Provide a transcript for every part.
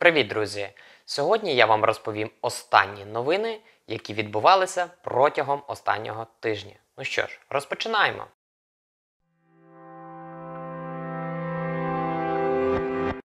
Привіт, друзі! Сьогодні я вам розповім останні новини, які відбувалися протягом останнього тижня. Ну що ж, розпочинаємо.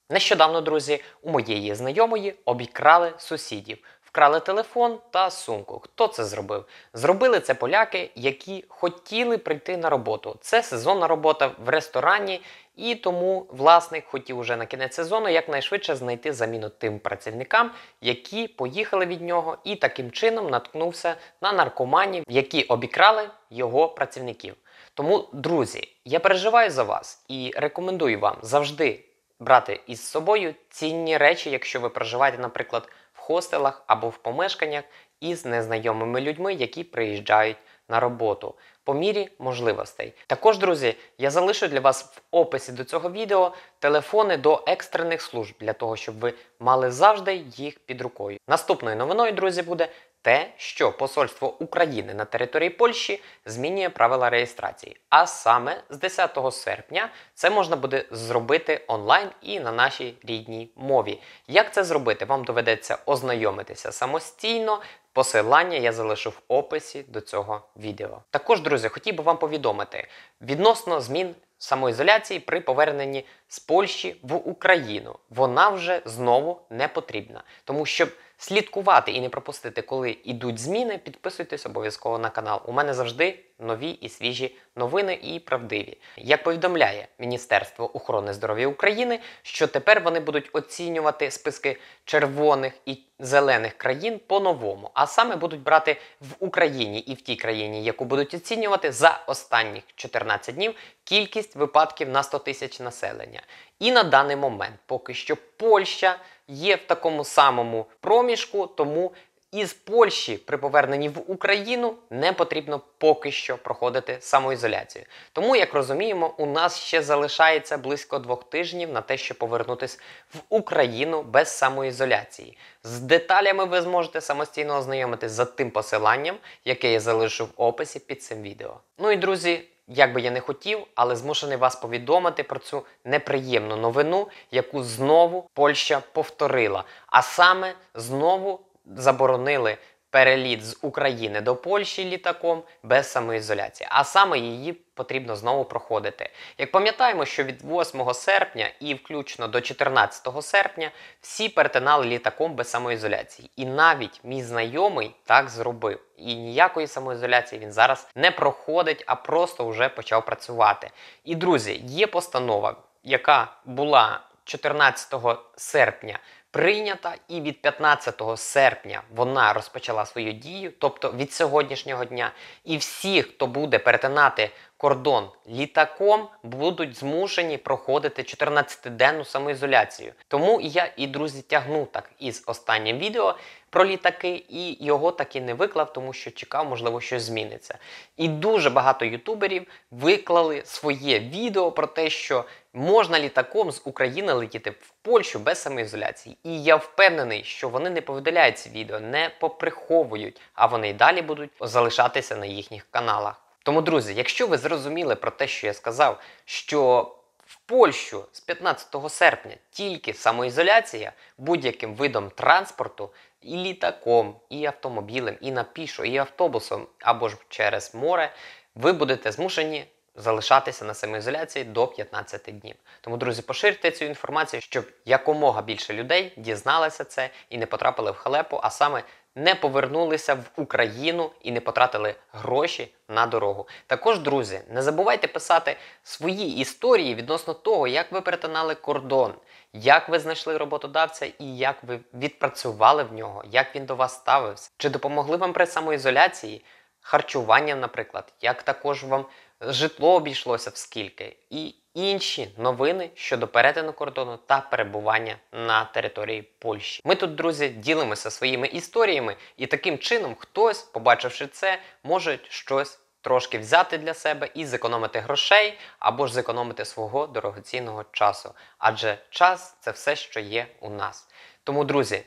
Нещодавно, друзі, у моєї знайомої обікрали сусідів. Вкрали телефон та сумку. Хто це зробив? Зробили це поляки, які хотіли прийти на роботу. Це сезонна робота в ресторані, і тому власник хотів уже на кінець сезону якнайшвидше знайти заміну тим працівникам, які поїхали від нього, і таким чином наткнувся на наркоманів, які обікрали його працівників. Тому, друзі, я переживаю за вас і рекомендую вам завжди брати із собою цінні речі, якщо ви проживаєте, наприклад хостелах або в помешканнях із незнайомими людьми, які приїжджають на роботу по мірі можливостей. Також, друзі, я залишу для вас в описі до цього відео телефони до екстрених служб для того, щоб ви мали завжди їх під рукою. Наступною новиною, друзі, буде те, що Посольство України на території Польщі змінює правила реєстрації. А саме з 10 серпня це можна буде зробити онлайн і на нашій рідній мові. Як це зробити? Вам доведеться ознайомитися самостійно. Посилання я залишу в описі до цього відео. Також, друзі, хотів би вам повідомити відносно змін самоізоляції при поверненні з Польщі в Україну. Вона вже знову не потрібна. Тому щоб слідкувати і не пропустити, коли йдуть зміни, підписуйтесь обов'язково на канал. У мене завжди нові і свіжі новини і правдиві. Як повідомляє Міністерство охорони здоров'я України, що тепер вони будуть оцінювати списки червоних і зелених країн по-новому, а саме будуть брати в Україні і в тій країні, яку будуть оцінювати за останніх 14 днів кількість випадків на 100 тисяч населення рішення. І на даний момент поки що Польща є в такому самому проміжку, тому із Польщі при поверненні в Україну не потрібно поки що проходити самоізоляцію. Тому, як розуміємо, у нас ще залишається близько двох тижнів на те, щоб повернутись в Україну без самоізоляції. З деталями ви зможете самостійно ознайомитись за тим посиланням, яке я залишу в описі під цим відео. Ну і друзі як би я не хотів, але змушений вас повідомити про цю неприємну новину, яку знову Польща повторила, а саме знову заборонили переліт з України до Польщі літаком без самоізоляції, а саме її потрібно знову проходити. Як пам'ятаємо, що від 8 серпня і включно до 14 серпня всі перетинали літаком без самоізоляції. І навіть мій знайомий так зробив. І ніякої самоізоляції він зараз не проходить, а просто вже почав працювати. І друзі, є постанова, яка була 14 серпня прийнята, і від 15 серпня вона розпочала свою дію, тобто від сьогоднішнього дня. І всі, хто буде перетинати кордон літаком будуть змушені проходити 14-денну самоізоляцію. Тому я і друзі тягну так із останнім відео про літаки, і його таки не виклав, тому що чекав, можливо, щось зміниться. І дуже багато ютуберів виклали своє відео про те, що можна літаком з України летіти в Польщу без самоізоляції. І я впевнений, що вони не повидаляють ці відео, не поприховують, а вони й далі будуть залишатися на їхніх каналах. Тому, друзі, якщо ви зрозуміли про те, що я сказав, що в Польщу з 15 серпня тільки самоізоляція будь-яким видом транспорту і літаком, і автомобілем, і на пішо, і автобусом або ж через море, ви будете змушені залишатися на самоізоляції до 15 днів. Тому, друзі, поширте цю інформацію, щоб якомога більше людей дізналися це і не потрапили в халепу, а саме не повернулися в Україну і не потратили гроші на дорогу. Також, друзі, не забувайте писати свої історії відносно того, як ви перетинали кордон, як ви знайшли роботодавця і як ви відпрацювали в нього, як він до вас ставився, чи допомогли вам при самоізоляції харчуванням, наприклад, як також вам житло обійшлося в скільки, і інші новини щодо перетину кордону та перебування на території Польщі. Ми тут, друзі, ділимося своїми історіями, і таким чином хтось, побачивши це, може щось. Трошки взяти для себе і зекономити грошей, або ж зекономити свого дорогоцінного часу. Адже час це все, що є у нас. Тому, друзі,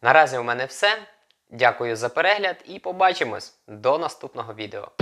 наразі у мене все. Дякую за перегляд і побачимось до наступного відео.